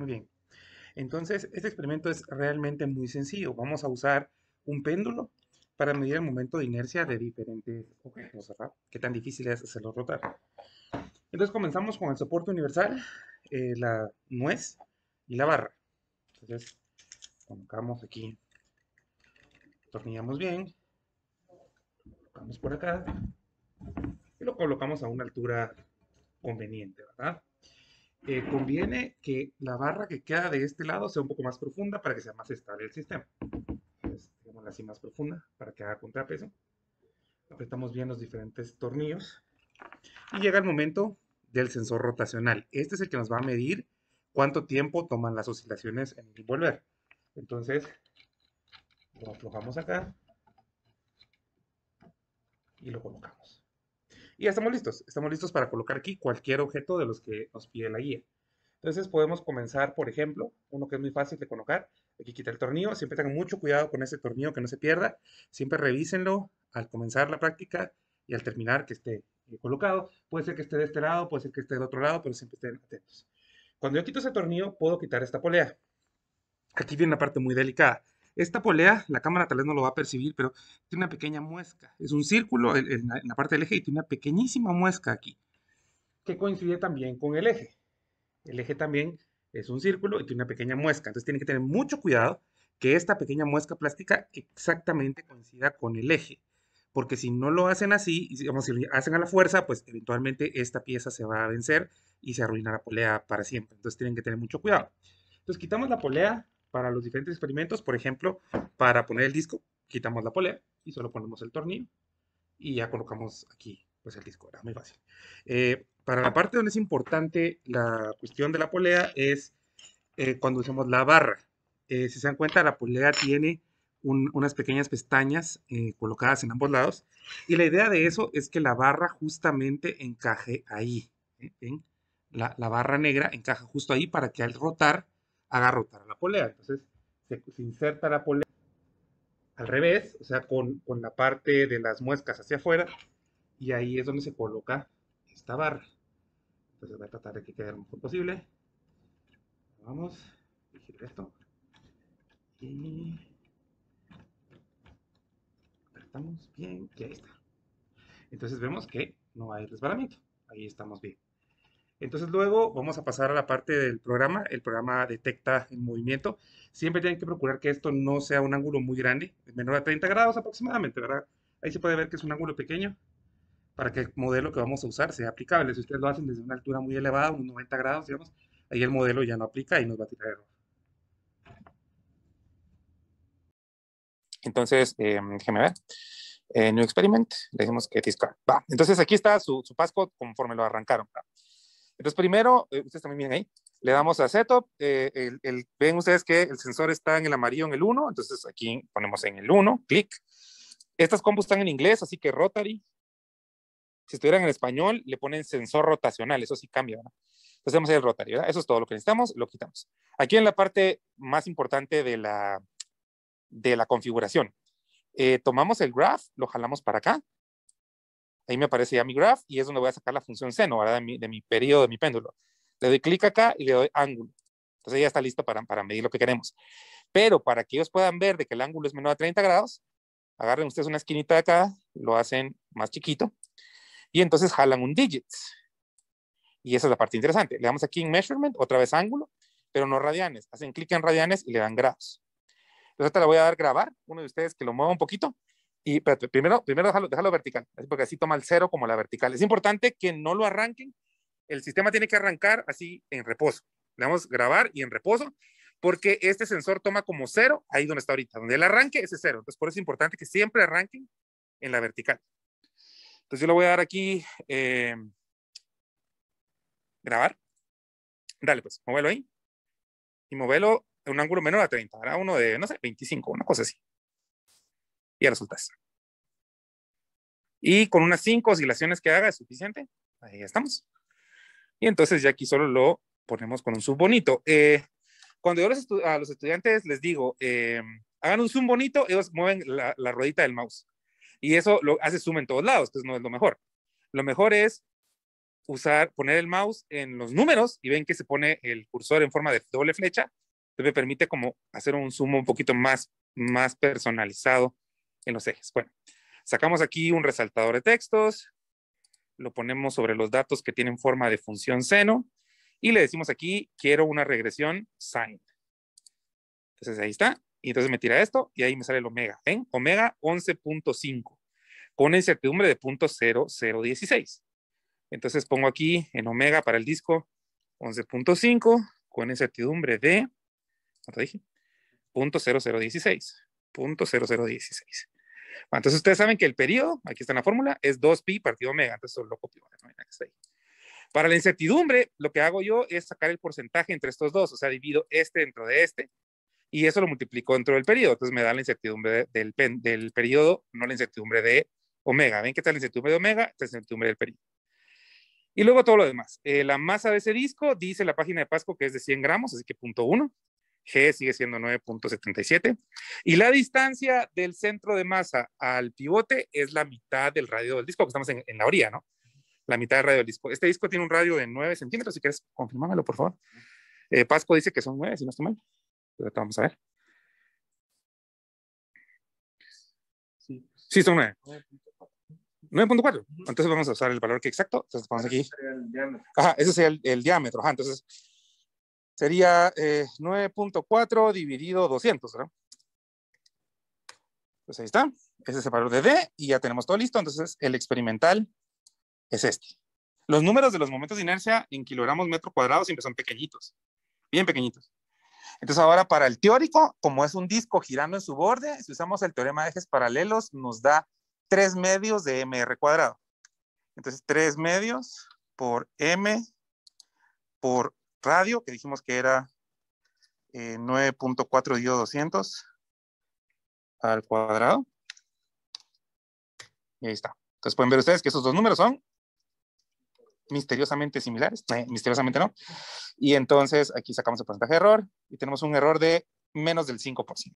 Muy bien. Entonces, este experimento es realmente muy sencillo. Vamos a usar un péndulo para medir el momento de inercia de diferentes objetos, ¿verdad? Qué tan difícil es hacerlo rotar. Entonces comenzamos con el soporte universal, eh, la nuez y la barra. Entonces, colocamos aquí, tornillamos bien, colocamos por acá y lo colocamos a una altura conveniente, ¿verdad? Eh, conviene que la barra que queda de este lado sea un poco más profunda para que sea más estable el sistema. Entonces, así más profunda para que haga contrapeso. Apretamos bien los diferentes tornillos. Y llega el momento del sensor rotacional. Este es el que nos va a medir cuánto tiempo toman las oscilaciones en volver. Entonces, lo aflojamos acá y lo colocamos. Y ya estamos listos. Estamos listos para colocar aquí cualquier objeto de los que nos pide la guía. Entonces podemos comenzar, por ejemplo, uno que es muy fácil de colocar. Aquí quita el tornillo. Siempre tengan mucho cuidado con ese tornillo que no se pierda. Siempre revísenlo al comenzar la práctica y al terminar que esté eh, colocado. Puede ser que esté de este lado, puede ser que esté del otro lado, pero siempre estén atentos. Cuando yo quito ese tornillo, puedo quitar esta polea. Aquí viene una parte muy delicada. Esta polea, la cámara tal vez no lo va a percibir, pero tiene una pequeña muesca. Es un círculo en la parte del eje y tiene una pequeñísima muesca aquí, que coincide también con el eje. El eje también es un círculo y tiene una pequeña muesca. Entonces tienen que tener mucho cuidado que esta pequeña muesca plástica exactamente coincida con el eje. Porque si no lo hacen así, digamos, si lo hacen a la fuerza, pues eventualmente esta pieza se va a vencer y se arruina la polea para siempre. Entonces tienen que tener mucho cuidado. Entonces quitamos la polea, para los diferentes experimentos. Por ejemplo, para poner el disco, quitamos la polea y solo ponemos el tornillo y ya colocamos aquí pues el disco. Era muy fácil. Eh, para la parte donde es importante la cuestión de la polea es eh, cuando usamos la barra. Eh, si se dan cuenta, la polea tiene unas pequeñas pestañas colocadas en ambos lados. Y la idea de eso es que la barra justamente encaje ahí. la, barra negra encaja justo ahí para que al rotar agarrotar a la polea. Entonces se, inserta la polea al revés, o sea, con, la parte de las muescas hacia afuera, y ahí es donde se coloca esta barra. Entonces voy a tratar de que quede lo mejor posible. Vamos, girar esto. Y apretamos bien, y ahí está. Entonces vemos que no hay resbalamiento. Ahí estamos bien. Entonces luego vamos a pasar a la parte del programa. El programa detecta el movimiento. Siempre tienen que procurar que esto no sea un ángulo muy grande, menor a 30 grados aproximadamente, ¿verdad? Ahí se puede ver que es un ángulo pequeño para que el modelo que vamos a usar sea aplicable. Si ustedes lo hacen desde una altura muy elevada, unos 90 grados, digamos, ahí el modelo ya no aplica y nos va a tirar error. Entonces, eh, déjeme ver. new experiment, le decimos que discard. Va. Entonces aquí está su, su conforme lo arrancaron. Entonces, primero, eh, ustedes también miren ahí, le damos a setup. Eh, el, ven ustedes que el sensor está en el amarillo en el 1, entonces aquí ponemos en el 1, clic. Estas combos están en inglés, así que rotary. Si estuvieran en español, le ponen sensor rotacional, eso sí cambia, ¿verdad? Entonces vamos a el rotary, ¿verdad? Eso es todo lo que necesitamos, lo quitamos. Aquí en la parte más importante de la, de la configuración. Eh, tomamos el graph, lo jalamos para acá, Ahí me aparece ya mi graph y es donde voy a sacar la función seno, De mi, de mi periodo, de mi péndulo. Le doy clic acá y le doy ángulo. Entonces ya está listo para, para medir lo que queremos. Pero para que ellos puedan ver de que el ángulo es menor a 30 grados, agarren ustedes una esquinita de acá, lo hacen más chiquito y entonces jalan un digits Y esa es la parte interesante. Le damos aquí en measurement, otra vez ángulo, pero no radianes. Hacen clic en radianes y le dan grados. Entonces te le voy a dar grabar, uno de ustedes que lo mueva un poquito y primero, primero déjalo, déjalo vertical, porque así toma el cero como la vertical. Es importante que no lo arranquen. El sistema tiene que arrancar así en reposo. Le damos grabar y en reposo, porque este sensor toma como cero ahí donde está ahorita. Donde él arranque, ese cero. Entonces, por eso es importante que siempre arranquen en la vertical. Entonces, yo le voy a dar aquí eh, grabar. Dale, pues, móvelo ahí. Y móvelo en un ángulo menor a 30. Ahora uno de, no sé, 25, una cosa así y resultas. Y con unas cinco oscilaciones que haga es suficiente. Ahí estamos. Y entonces ya aquí solo lo ponemos con un zoom bonito. Eh, cuando yo a los estudiantes les digo, eh, hagan un zoom bonito, ellos mueven la, la, ruedita del mouse. Y eso lo hace zoom en todos lados, entonces no es lo mejor. Lo mejor es usar, poner el mouse en los números y ven que se pone el cursor en forma de doble flecha. Entonces me permite como hacer un zoom un poquito más, más personalizado en los ejes. Bueno, sacamos aquí un resaltador de textos, lo ponemos sobre los datos que tienen forma de función seno y le decimos aquí, quiero una regresión sine. Entonces ahí está. Y entonces me tira esto y ahí me sale el omega. ¿Ven? Omega 11.5 con incertidumbre de .0016 Entonces pongo aquí en omega para el disco 11.5 con incertidumbre de, ¿cuánto dije? .0016 0.0016. Bueno, entonces ustedes saben que el periodo, aquí está en la fórmula, es 2pi partido omega, entonces solo lo copio. está ahí. Para la incertidumbre, lo que hago yo es sacar el porcentaje entre estos dos, o sea, divido este dentro de este, y eso lo multiplico dentro del periodo, entonces me da la incertidumbre del, periodo, no la incertidumbre de omega. ¿Ven qué tal la incertidumbre de omega? Esta es la incertidumbre del periodo. Y luego todo lo demás. Eh, la masa de ese disco, dice la página de Pasco que es de 100 gramos, así que punto uno. G sigue siendo 9.77. Y la distancia del centro de masa al pivote es la mitad del radio del disco, que estamos en, la orilla, ¿no? La mitad del radio del disco. Este disco tiene un radio de 9 centímetros, si quieres, confirmámelo, por favor. Eh, Pasco dice que son 9, si no estoy mal. vamos a ver. Sí, son 9. 9.4. Entonces vamos a usar el valor que exacto. Entonces vamos aquí. Ajá, ese sería el, el diámetro. Ajá, entonces sería 9.4 eh, dividido 200, ¿verdad? Pues ahí está. Ese es el valor de D y ya tenemos todo listo. Entonces, el experimental es este. Los números de los momentos de inercia en kilogramos metro cuadrado siempre son pequeñitos, bien pequeñitos. Entonces, ahora para el teórico, como es un disco girando en su borde, si usamos el teorema de ejes paralelos, nos da 3 medios de mr cuadrado. Entonces, 3 medios por m por radio, que dijimos que era eh, 9.4 200 al cuadrado. Y ahí está. Entonces pueden ver ustedes que esos dos números son misteriosamente similares, eh, misteriosamente no. Y entonces aquí sacamos el porcentaje de error y tenemos un error de menos del 5%.